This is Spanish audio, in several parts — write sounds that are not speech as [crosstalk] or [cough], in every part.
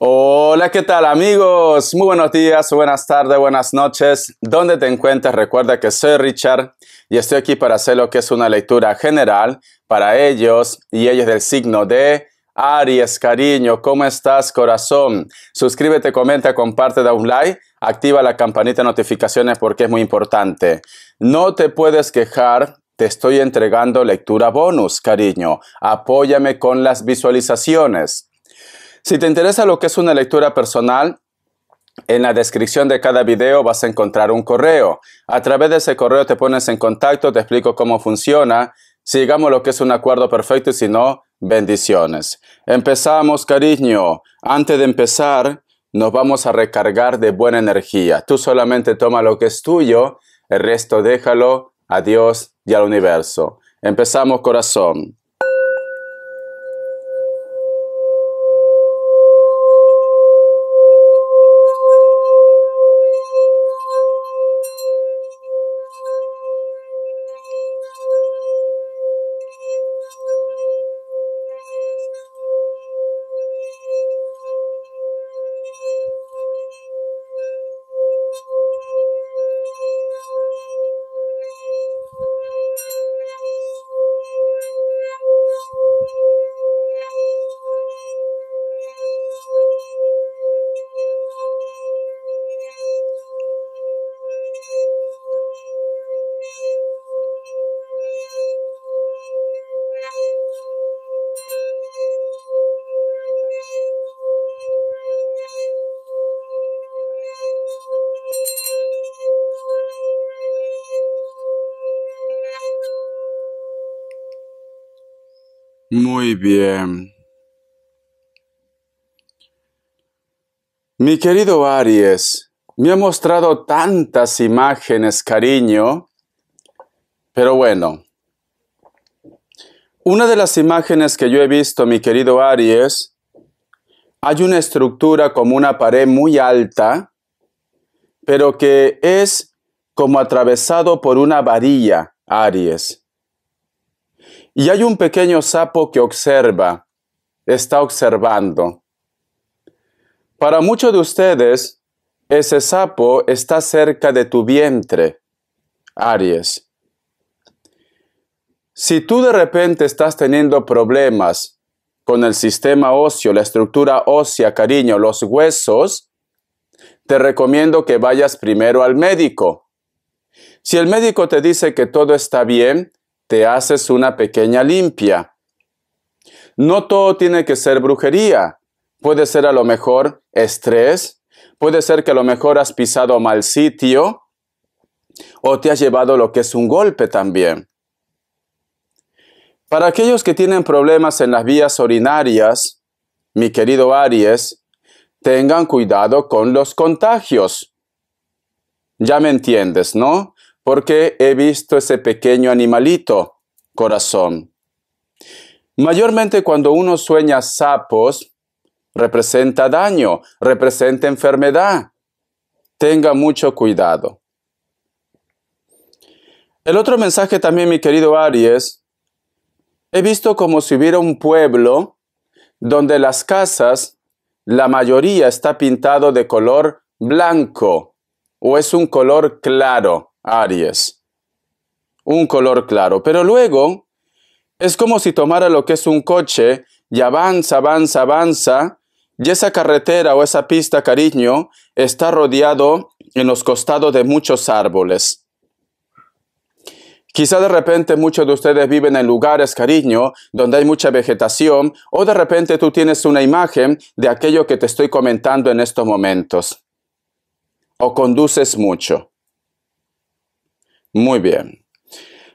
Hola, ¿qué tal amigos? Muy buenos días, buenas tardes, buenas noches. ¿Dónde te encuentras? Recuerda que soy Richard y estoy aquí para hacer lo que es una lectura general para ellos y ellos del signo de Aries, cariño. ¿Cómo estás, corazón? Suscríbete, comenta, comparte, da un like, activa la campanita de notificaciones porque es muy importante. No te puedes quejar te estoy entregando lectura bonus, cariño. Apóyame con las visualizaciones. Si te interesa lo que es una lectura personal, en la descripción de cada video vas a encontrar un correo. A través de ese correo te pones en contacto, te explico cómo funciona, sigamos lo que es un acuerdo perfecto y si no, bendiciones. Empezamos, cariño. Antes de empezar, nos vamos a recargar de buena energía. Tú solamente toma lo que es tuyo, el resto déjalo a Dios y al universo. Empezamos, corazón. Muy bien. Mi querido Aries, me ha mostrado tantas imágenes, cariño, pero bueno, una de las imágenes que yo he visto, mi querido Aries, hay una estructura como una pared muy alta, pero que es como atravesado por una varilla, Aries. Y hay un pequeño sapo que observa, está observando. Para muchos de ustedes, ese sapo está cerca de tu vientre, Aries. Si tú de repente estás teniendo problemas con el sistema óseo, la estructura ósea, cariño, los huesos, te recomiendo que vayas primero al médico. Si el médico te dice que todo está bien, te haces una pequeña limpia. No todo tiene que ser brujería. Puede ser a lo mejor estrés, puede ser que a lo mejor has pisado mal sitio o te has llevado lo que es un golpe también. Para aquellos que tienen problemas en las vías urinarias, mi querido Aries, tengan cuidado con los contagios. Ya me entiendes, ¿no? porque he visto ese pequeño animalito, corazón. Mayormente cuando uno sueña sapos, representa daño, representa enfermedad. Tenga mucho cuidado. El otro mensaje también, mi querido Aries, he visto como si hubiera un pueblo donde las casas, la mayoría está pintado de color blanco o es un color claro. Aries. Un color claro. Pero luego es como si tomara lo que es un coche y avanza, avanza, avanza. Y esa carretera o esa pista, cariño, está rodeado en los costados de muchos árboles. Quizá de repente muchos de ustedes viven en lugares, cariño, donde hay mucha vegetación, o de repente tú tienes una imagen de aquello que te estoy comentando en estos momentos. O conduces mucho. Muy bien.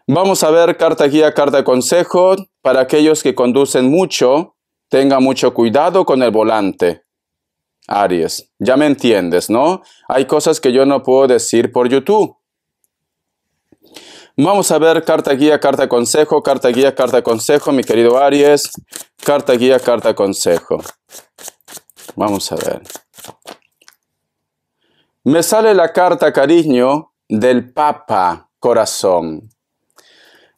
Vamos a ver carta guía, carta consejo. Para aquellos que conducen mucho, tenga mucho cuidado con el volante. Aries, ya me entiendes, ¿no? Hay cosas que yo no puedo decir por YouTube. Vamos a ver carta guía, carta consejo, carta guía, carta consejo, mi querido Aries. Carta guía, carta consejo. Vamos a ver. Me sale la carta cariño del Papa Corazón.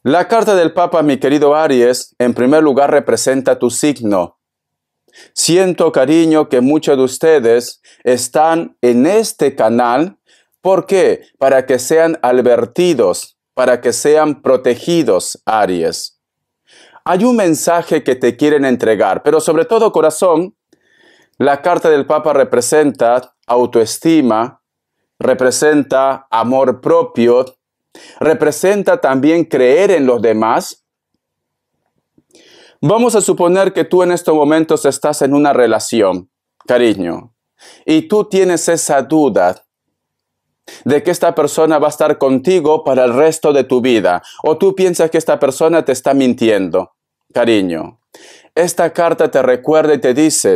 La carta del Papa, mi querido Aries, en primer lugar representa tu signo. Siento cariño que muchos de ustedes están en este canal. ¿Por qué? Para que sean advertidos, para que sean protegidos, Aries. Hay un mensaje que te quieren entregar, pero sobre todo corazón, la carta del Papa representa autoestima, representa amor propio, representa también creer en los demás. Vamos a suponer que tú en estos momentos estás en una relación, cariño, y tú tienes esa duda de que esta persona va a estar contigo para el resto de tu vida, o tú piensas que esta persona te está mintiendo, cariño. Esta carta te recuerda y te dice,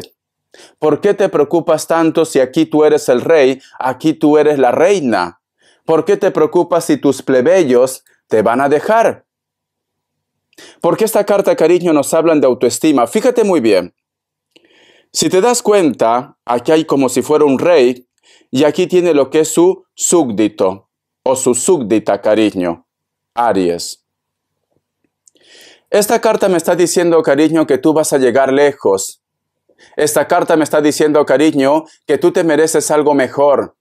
¿Por qué te preocupas tanto si aquí tú eres el rey, aquí tú eres la reina? ¿Por qué te preocupas si tus plebeyos te van a dejar? qué esta carta, cariño, nos hablan de autoestima. Fíjate muy bien. Si te das cuenta, aquí hay como si fuera un rey y aquí tiene lo que es su súbdito o su súbdita, cariño, Aries. Esta carta me está diciendo, cariño, que tú vas a llegar lejos, esta carta me está diciendo, cariño, que tú te mereces algo mejor.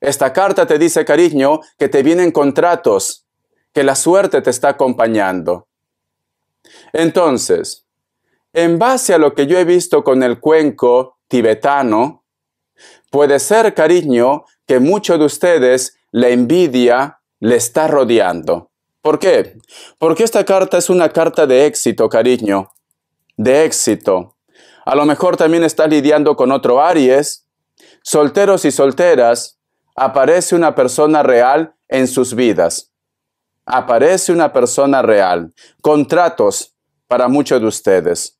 Esta carta te dice, cariño, que te vienen contratos, que la suerte te está acompañando. Entonces, en base a lo que yo he visto con el cuenco tibetano, puede ser, cariño, que muchos de ustedes la envidia le está rodeando. ¿Por qué? Porque esta carta es una carta de éxito, cariño, de éxito. A lo mejor también está lidiando con otro Aries. Solteros y solteras, aparece una persona real en sus vidas. Aparece una persona real. Contratos para muchos de ustedes.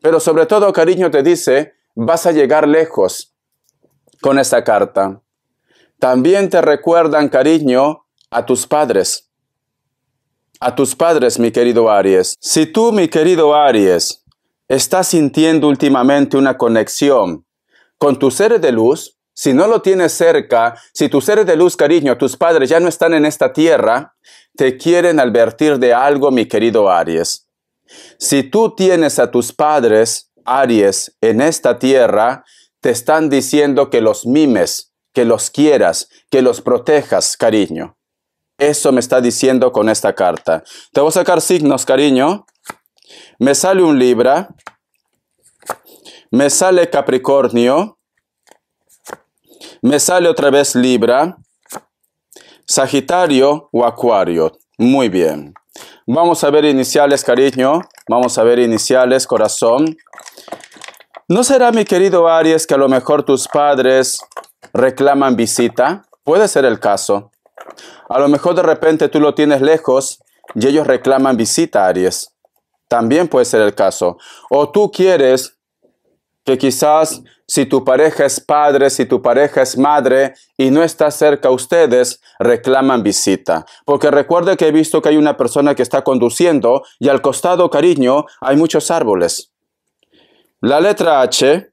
Pero sobre todo, cariño, te dice, vas a llegar lejos con esta carta. También te recuerdan, cariño, a tus padres. A tus padres, mi querido Aries. Si tú, mi querido Aries, ¿Estás sintiendo últimamente una conexión con tu seres de luz? Si no lo tienes cerca, si tu seres de luz, cariño, tus padres ya no están en esta tierra, te quieren advertir de algo, mi querido Aries. Si tú tienes a tus padres, Aries, en esta tierra, te están diciendo que los mimes, que los quieras, que los protejas, cariño. Eso me está diciendo con esta carta. Te voy a sacar signos, cariño. Me sale un Libra. Me sale Capricornio. Me sale otra vez Libra. Sagitario o Acuario. Muy bien. Vamos a ver iniciales, cariño. Vamos a ver iniciales, corazón. ¿No será, mi querido Aries, que a lo mejor tus padres reclaman visita? Puede ser el caso. A lo mejor de repente tú lo tienes lejos y ellos reclaman visita, Aries. También puede ser el caso. O tú quieres que quizás si tu pareja es padre, si tu pareja es madre y no está cerca a ustedes, reclaman visita. Porque recuerde que he visto que hay una persona que está conduciendo y al costado, cariño, hay muchos árboles. La letra H,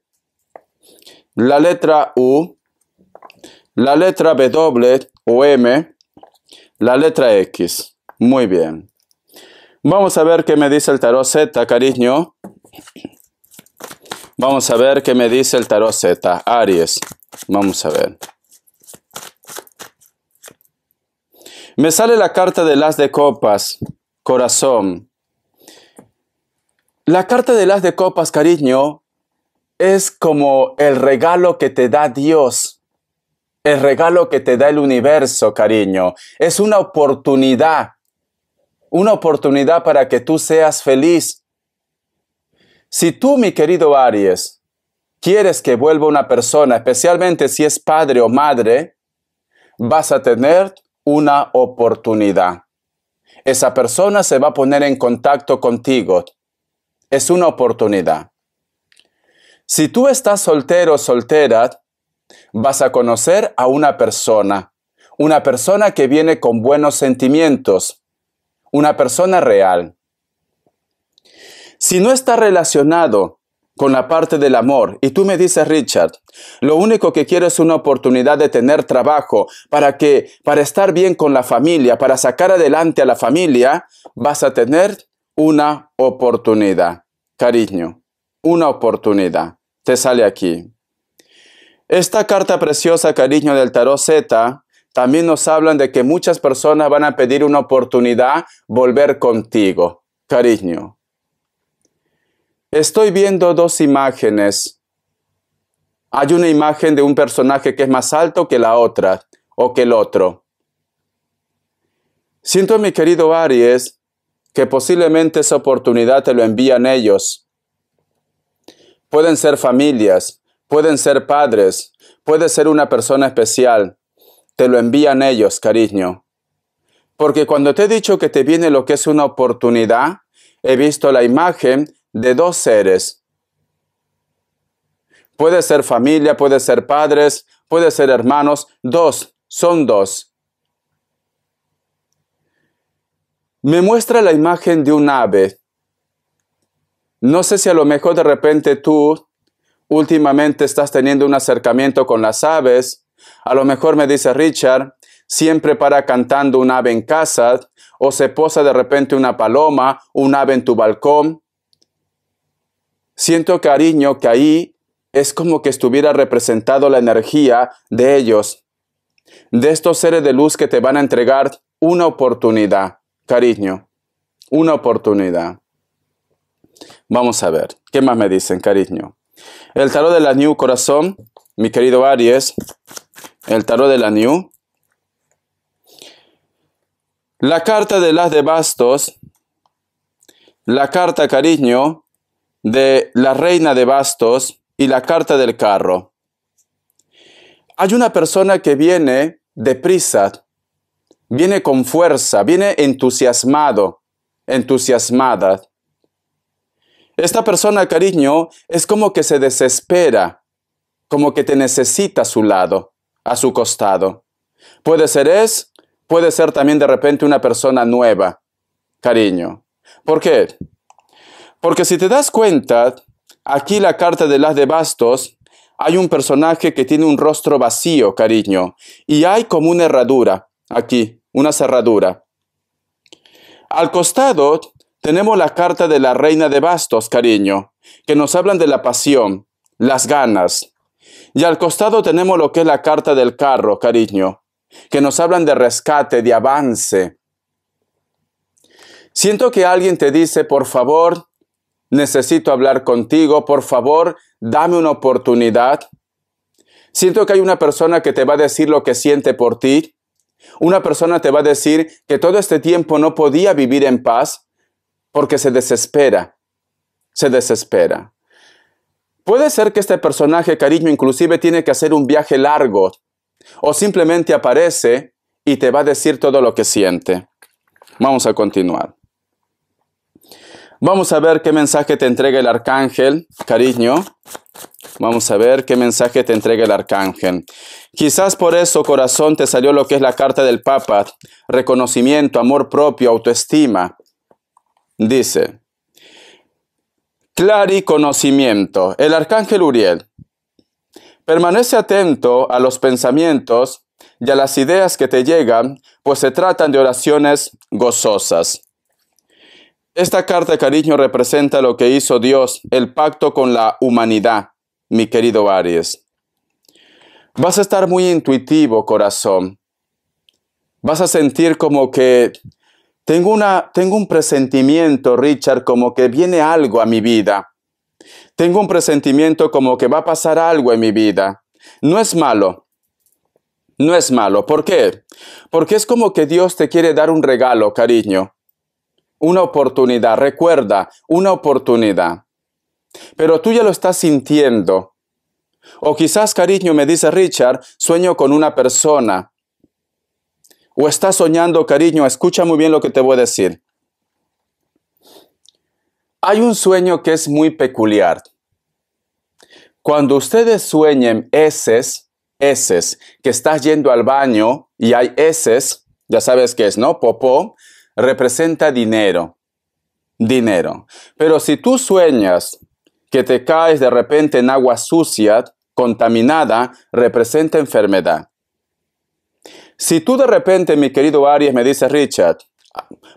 la letra U, la letra W o M, la letra X. Muy bien. Vamos a ver qué me dice el tarot Z, cariño. Vamos a ver qué me dice el tarot Z, Aries. Vamos a ver. Me sale la carta de las de copas, corazón. La carta de las de copas, cariño, es como el regalo que te da Dios. El regalo que te da el universo, cariño. Es una oportunidad una oportunidad para que tú seas feliz. Si tú, mi querido Aries, quieres que vuelva una persona, especialmente si es padre o madre, vas a tener una oportunidad. Esa persona se va a poner en contacto contigo. Es una oportunidad. Si tú estás soltero o soltera, vas a conocer a una persona, una persona que viene con buenos sentimientos, una persona real. Si no está relacionado con la parte del amor y tú me dices, Richard, lo único que quiero es una oportunidad de tener trabajo para que, para estar bien con la familia, para sacar adelante a la familia, vas a tener una oportunidad. Cariño, una oportunidad. Te sale aquí. Esta carta preciosa, cariño del tarot Z, también nos hablan de que muchas personas van a pedir una oportunidad volver contigo. Cariño. Estoy viendo dos imágenes. Hay una imagen de un personaje que es más alto que la otra o que el otro. Siento, mi querido Aries, que posiblemente esa oportunidad te lo envían ellos. Pueden ser familias, pueden ser padres, puede ser una persona especial te lo envían ellos, cariño. Porque cuando te he dicho que te viene lo que es una oportunidad, he visto la imagen de dos seres. Puede ser familia, puede ser padres, puede ser hermanos, dos, son dos. Me muestra la imagen de un ave. No sé si a lo mejor de repente tú últimamente estás teniendo un acercamiento con las aves a lo mejor me dice Richard, siempre para cantando un ave en casa, o se posa de repente una paloma, un ave en tu balcón. Siento cariño que ahí es como que estuviera representado la energía de ellos, de estos seres de luz que te van a entregar una oportunidad, cariño, una oportunidad. Vamos a ver, ¿qué más me dicen, cariño? El tarot de la New Corazón, mi querido Aries, el tarot de la New, la carta de las de bastos, la carta cariño de la reina de bastos y la carta del carro. Hay una persona que viene deprisa, viene con fuerza, viene entusiasmado, entusiasmada. Esta persona, cariño, es como que se desespera, como que te necesita a su lado a su costado. Puede ser es, puede ser también de repente una persona nueva, cariño. ¿Por qué? Porque si te das cuenta, aquí la carta de las de bastos, hay un personaje que tiene un rostro vacío, cariño, y hay como una herradura, aquí, una cerradura. Al costado tenemos la carta de la reina de bastos, cariño, que nos hablan de la pasión, las ganas, y al costado tenemos lo que es la carta del carro, cariño, que nos hablan de rescate, de avance. Siento que alguien te dice, por favor, necesito hablar contigo, por favor, dame una oportunidad. Siento que hay una persona que te va a decir lo que siente por ti. Una persona te va a decir que todo este tiempo no podía vivir en paz porque se desespera, se desespera. Puede ser que este personaje, cariño, inclusive tiene que hacer un viaje largo o simplemente aparece y te va a decir todo lo que siente. Vamos a continuar. Vamos a ver qué mensaje te entrega el arcángel, cariño. Vamos a ver qué mensaje te entrega el arcángel. Quizás por eso, corazón, te salió lo que es la carta del Papa. Reconocimiento, amor propio, autoestima. Dice, conocimiento. El arcángel Uriel. Permanece atento a los pensamientos y a las ideas que te llegan, pues se tratan de oraciones gozosas. Esta carta de cariño representa lo que hizo Dios, el pacto con la humanidad, mi querido Aries. Vas a estar muy intuitivo, corazón. Vas a sentir como que tengo, un presentimiento, Richard, como que viene algo a mi vida. Tengo un presentimiento como que va a pasar algo en mi vida. No es malo. No es malo. ¿Por qué? Porque es como que Dios te quiere dar un regalo, cariño. Una oportunidad, recuerda, una oportunidad. Pero tú ya lo estás sintiendo. O quizás, cariño, me dice Richard, sueño con una persona o estás soñando, cariño, escucha muy bien lo que te voy a decir. Hay un sueño que es muy peculiar. Cuando ustedes sueñen heces, heces, que estás yendo al baño y hay heces, ya sabes qué es, ¿no? Popó, representa dinero. Dinero. Pero si tú sueñas que te caes de repente en agua sucia, contaminada, representa enfermedad. Si tú de repente, mi querido Aries, me dices, Richard,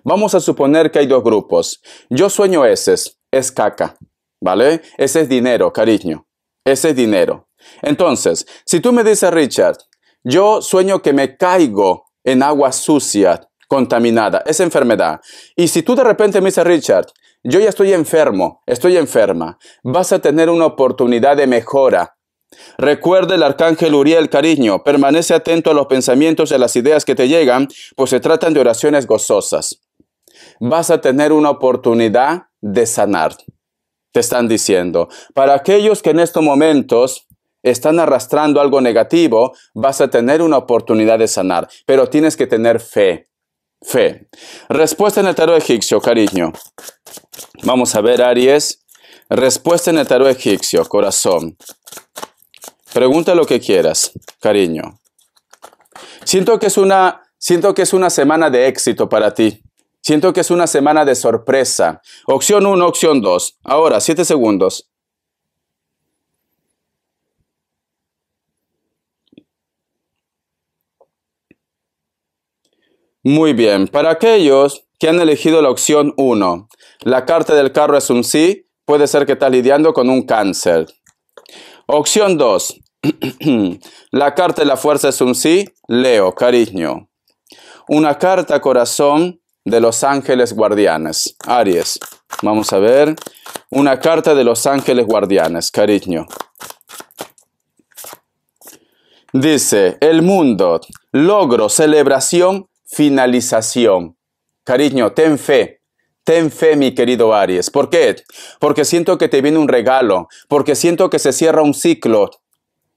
vamos a suponer que hay dos grupos. Yo sueño ese, es caca, ¿vale? Ese es dinero, cariño. Ese es dinero. Entonces, si tú me dices, Richard, yo sueño que me caigo en agua sucia, contaminada, es enfermedad. Y si tú de repente me dices, Richard, yo ya estoy enfermo, estoy enferma, vas a tener una oportunidad de mejora Recuerda el arcángel Uriel, cariño, permanece atento a los pensamientos y a las ideas que te llegan, pues se tratan de oraciones gozosas. Vas a tener una oportunidad de sanar, te están diciendo. Para aquellos que en estos momentos están arrastrando algo negativo, vas a tener una oportunidad de sanar, pero tienes que tener fe. Fe. Respuesta en el tarot egipcio, cariño. Vamos a ver, Aries. Respuesta en el tarot egipcio, corazón. Pregunta lo que quieras, cariño. Siento que es una, siento que es una semana de éxito para ti. Siento que es una semana de sorpresa. Opción 1, opción 2. Ahora, 7 segundos. Muy bien, para aquellos que han elegido la opción 1, la carta del carro es un sí, puede ser que estás lidiando con un cáncer. Opción 2, [clears throat] la carta de la fuerza es un sí, leo, cariño. Una carta corazón de los ángeles guardianes, Aries. Vamos a ver. Una carta de los ángeles guardianes, cariño. Dice, el mundo, logro, celebración, finalización. Cariño, ten fe. Ten fe, mi querido Aries. ¿Por qué? Porque siento que te viene un regalo, porque siento que se cierra un ciclo,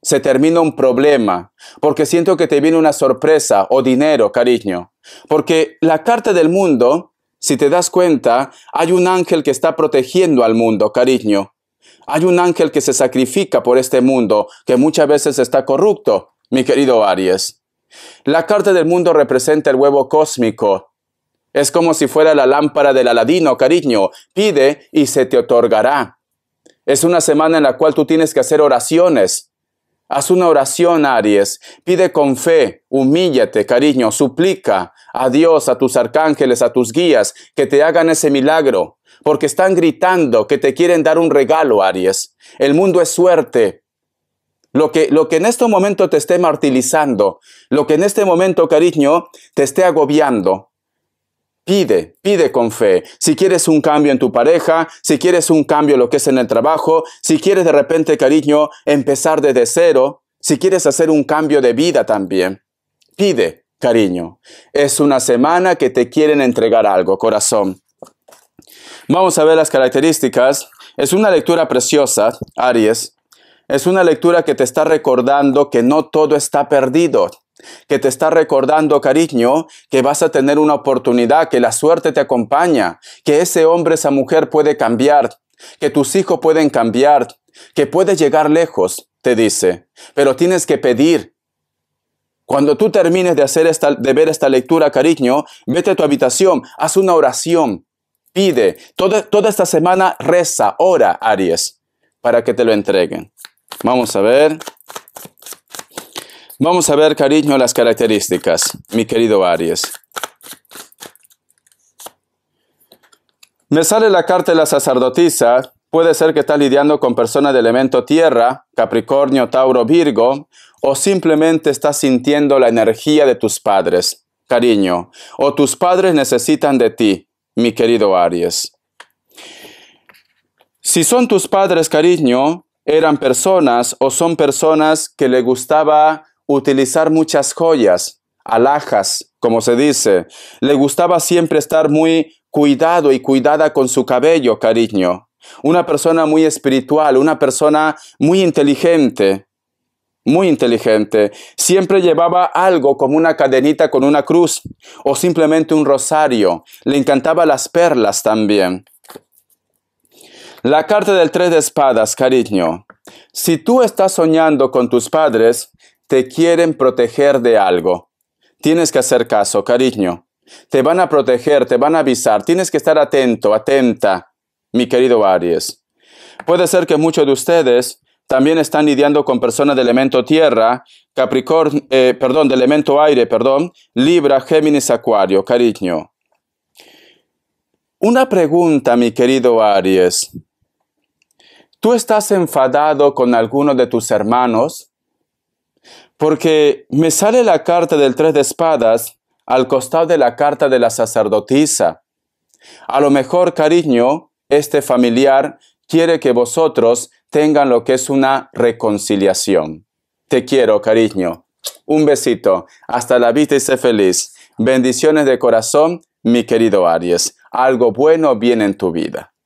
se termina un problema, porque siento que te viene una sorpresa o dinero, cariño. Porque la carta del mundo, si te das cuenta, hay un ángel que está protegiendo al mundo, cariño. Hay un ángel que se sacrifica por este mundo, que muchas veces está corrupto, mi querido Aries. La carta del mundo representa el huevo cósmico. Es como si fuera la lámpara del Aladino, cariño. Pide y se te otorgará. Es una semana en la cual tú tienes que hacer oraciones Haz una oración, Aries. Pide con fe, humíllate, cariño, suplica a Dios, a tus arcángeles, a tus guías, que te hagan ese milagro, porque están gritando que te quieren dar un regalo, Aries. El mundo es suerte. Lo que, lo que en este momento te esté martirizando, lo que en este momento, cariño, te esté agobiando, Pide, pide con fe. Si quieres un cambio en tu pareja, si quieres un cambio en lo que es en el trabajo, si quieres de repente, cariño, empezar desde cero, si quieres hacer un cambio de vida también, pide, cariño. Es una semana que te quieren entregar algo, corazón. Vamos a ver las características. Es una lectura preciosa, Aries. Es una lectura que te está recordando que no todo está perdido que te está recordando, cariño, que vas a tener una oportunidad, que la suerte te acompaña, que ese hombre, esa mujer puede cambiar, que tus hijos pueden cambiar, que puedes llegar lejos, te dice, pero tienes que pedir. Cuando tú termines de, hacer esta, de ver esta lectura, cariño, vete a tu habitación, haz una oración, pide. Toda, toda esta semana reza, ora, Aries, para que te lo entreguen. Vamos a ver. Vamos a ver, cariño, las características, mi querido Aries. Me sale la carta de la sacerdotisa. Puede ser que estás lidiando con personas de elemento tierra, Capricornio, Tauro, Virgo, o simplemente estás sintiendo la energía de tus padres, cariño, o tus padres necesitan de ti, mi querido Aries. Si son tus padres, cariño, eran personas o son personas que le gustaba utilizar muchas joyas, alhajas, como se dice. Le gustaba siempre estar muy cuidado y cuidada con su cabello, cariño. Una persona muy espiritual, una persona muy inteligente, muy inteligente. Siempre llevaba algo como una cadenita con una cruz o simplemente un rosario. Le encantaba las perlas también. La carta del tres de espadas, cariño. Si tú estás soñando con tus padres, te quieren proteger de algo. Tienes que hacer caso, cariño. Te van a proteger, te van a avisar. Tienes que estar atento, atenta, mi querido Aries. Puede ser que muchos de ustedes también están lidiando con personas de elemento tierra, Capricornio, eh, perdón, de elemento aire, perdón, Libra, Géminis, Acuario, cariño. Una pregunta, mi querido Aries. ¿Tú estás enfadado con alguno de tus hermanos? porque me sale la carta del tres de espadas al costado de la carta de la sacerdotisa. A lo mejor, cariño, este familiar quiere que vosotros tengan lo que es una reconciliación. Te quiero, cariño. Un besito. Hasta la vista y sé feliz. Bendiciones de corazón, mi querido Aries. Algo bueno viene en tu vida.